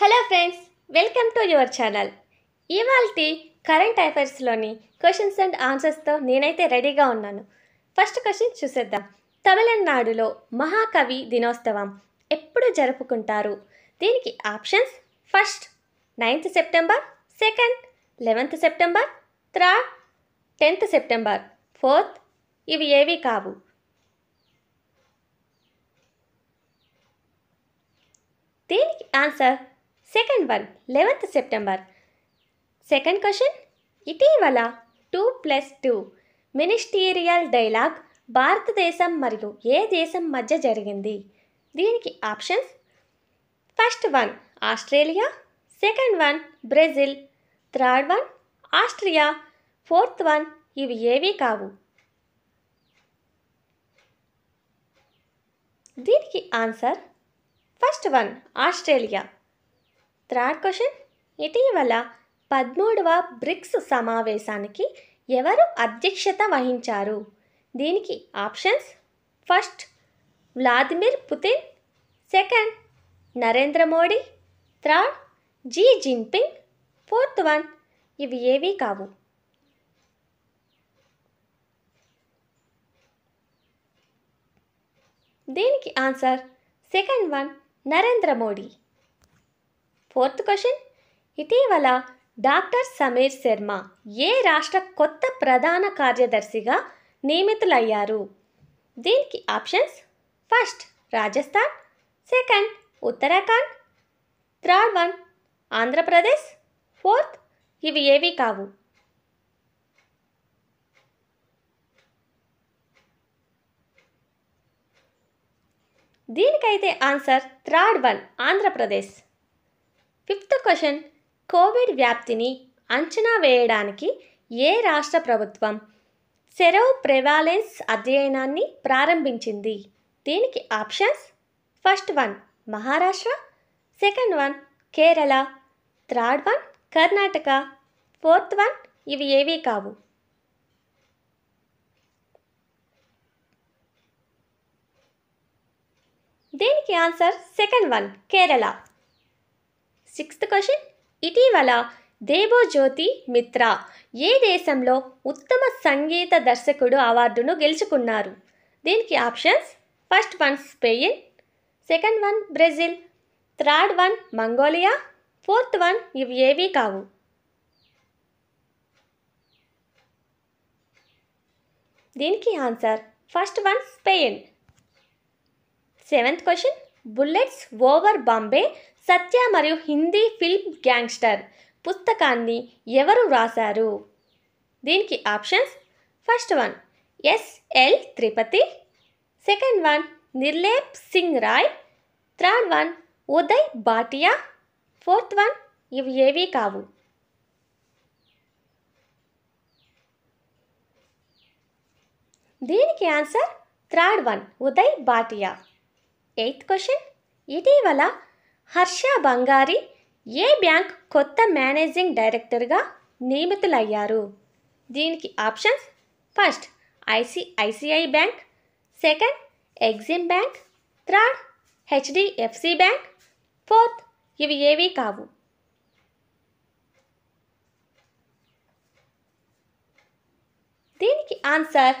hello friends welcome to your channel ఇవాళ current అఫైర్స్లోని questions and ఆన్సర్స్తో నేనైతే రెడీగా ఉన్నాను ఫస్ట్ క్వశ్చన్ చూసేద్దాం తమిళనాడులో మహాకవి దినోత్సవం ఎప్పుడు జరుపుకుంటారు దీనికి options first ninth September second eleventh September third tenth September fourth ఇవి ఏవి కావు దీనికి answer second one eleventh September second question ఇటీవల two plus two ministerial dialogue భారతదేశం మరియు ఏ దేశం మధ్య జరిగింది దీనికి options first one Australia second one Brazil third one Austria fourth one ఇవి ఏవీ కావు దీనికి answer first one Australia third question ఇటీవల పదమూడవ బ్రిక్స్ సమావేశానికి ఎవరు అధ్యక్షత వహించారు దీనికి options first Vladimir Putin second Narendra Modi third Xi Jinping fourth one ఇవి ఏవీ కావు దీనికి answer second one Narendra Modi fourth question ఇటీవల డాక్టర్ సమీర్ శర్మ ఏ రాష్ట్ర కొత్త ప్రధాన కార్యదర్శిగా నియమితులయ్యారు దీనికి options first Rajasthan second Uttarakhand third one Andhra Pradesh fourth ఇవి ఏవి కావు దీనికైతే answer third one Andhra Pradesh fifth question Covid వ్యాప్తిని అంచనా వేయడానికి ఏ రాష్ట్ర ప్రభుత్వం సెరో ప్రెవాలెన్స్ అధ్యయనాన్ని ప్రారంభించింది దీనికి options first one Maharashtra second one Kerala third one Karnataka fourth one ఇవి ఏవీ కావు దీనికి answer second one Kerala sixth question ఇటీవల దేబో జ్యోతి మిత్ర ఏ దేశంలో ఉత్తమ సంగీత దర్శకుడు అవార్డును గెలుచుకున్నారు దీనికి options first one Spain second one Brazil third one Mongolia fourth one ఇవి ఏవీ కావు దీనికి answer first one Spain seventh question bullets over Bombay Satya మరియు హిందీ ఫిల్మ్ గ్యాంగ్స్టర్ పుస్తకాన్ని ఎవరు రాశారు దీనికి options first one S L Tripathi second one Nirlep Singh Rai third one Uday Bhatia fourth one ఇవి ఏవి కావు దీనికి answer third one Uday Bhatia eighth question ఇటీవల హర్ష బంగారి ఏ బ్యాంక్ కొత్త మేనేజింగ్ డైరెక్టర్గా నియమితులయ్యారు దీనికి options first ICICI bank second EXIM bank third HDFC bank fourth ఇవి ఏవీ కావు దీనికి answer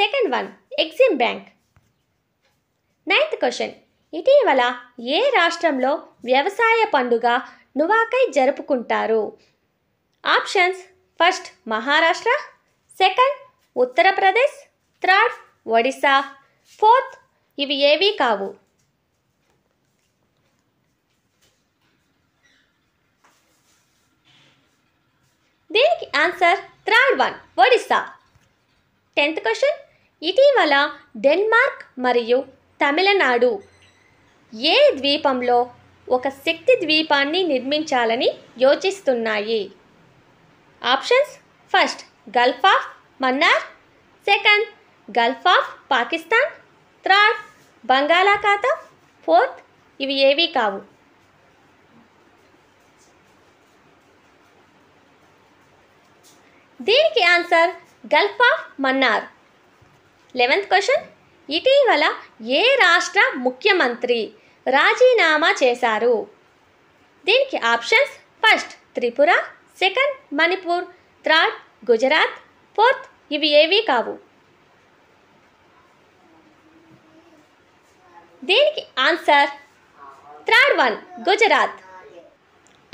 second one EXIM bank ninth question ఇటీవల ఏ రాష్ట్రంలో వ్యవసాయ పండుగ నువాకై జరుపుకుంటారు options first Maharashtra second Uttar Pradesh third Odisha fourth ఇవి ఏవీ కావు దీనికి answer third one Odisha tenth question ఇటీవల డెన్మార్క్ మరియు తమిళనాడు ఏ ద్వీపంలో ఒక శక్తి ద్వీపాన్ని నిర్మించాలని యోచిస్తున్నాయి options first gulf of Mannar second gulf of Pakistan third బంగాళాఖాతం ఫోర్త్ ఇవి ఏవీ కావు దీనికి answer gulf of Mannar eleventh question ఇటీవల ఏ రాష్ట్ర ముఖ్యమంత్రి రాజీనామా చేశారు దీనికి options first Tripura second Manipur third Gujarat fourth ఇవి ఏవీ కావు దీనికి answer third one Gujarat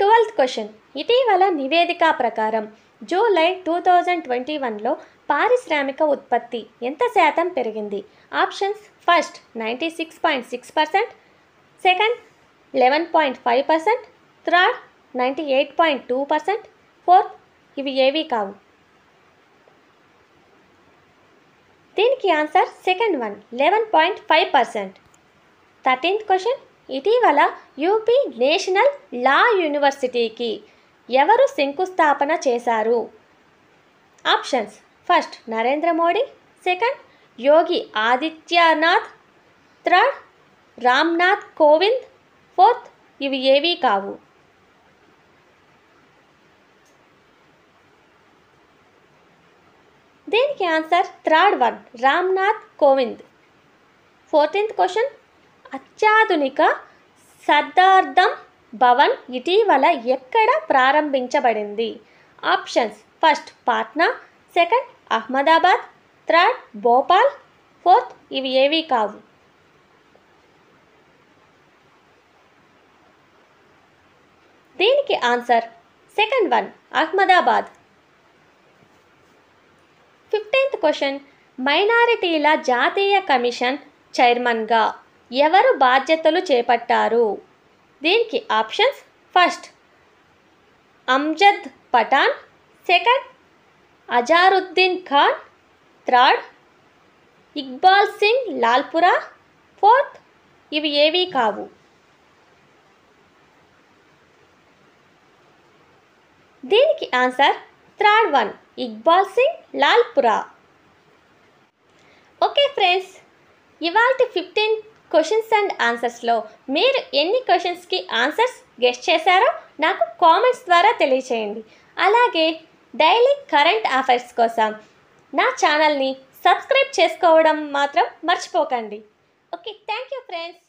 twelfth question ఇటీవల నివేదిక ప్రకారం జూలై టూ థౌజండ్ ట్వంటీ వన్లో పారిశ్రామిక ఉత్పత్తి ఎంత శాతం పెరిగింది options first ninety six point six percent second eleven point five percent third ninety eight point two percent fourth ఇవి ఏవీ కావు దీనికి answer second one eleven point five percent thirteenth question ఇటీవల యూపీ నేషనల్ లా యూనివర్సిటీకి ఎవరు శంకుస్థాపన చేశారు options first Narendra Modi second Yogi Adityanath third Ramnath Kovind fourth ఇవి ఏవీ కావు దీనికి answer third one Ramnath Kovind fourteenth question అత్యాధునిక సర్దార్థం భవన్ ఇటీవల ఎక్కడ ప్రారంభించబడింది options first Patna second Ahmedabad third Bhopal fourth ఇవి ఏవి కావు దీనికి answer second one Ahmedabad fifteenth question మైనారిటీల జాతీయ కమిషన్ చైర్మన్గా ఎవరు బాధ్యతలు చేపట్టారు దీనికి options first Amjad Pathan second Azharuddin Khan third Iqbal Singh Lalpura fourth ఇవి ఏవీ కావు దీనికి answer third one Iqbal Singh Lalpura okay friends ఇవాళ ఫిఫ్టీన్ క్వశ్చన్స్ అండ్ ఆన్సర్స్లో మీరు ఎన్ని క్వశ్చన్స్కి ఆన్సర్స్ గెస్ట్ చేశారో నాకు కామెంట్స్ ద్వారా తెలియచేయండి అలాగే డైలీ కరెంట్ అఫైర్స్ కోసం నా ఛానల్ని సబ్స్క్రైబ్ చేసుకోవడం మాత్రం మర్చిపోకండి ఓకే థ్యాంక్ యూ ఫ్రెండ్స్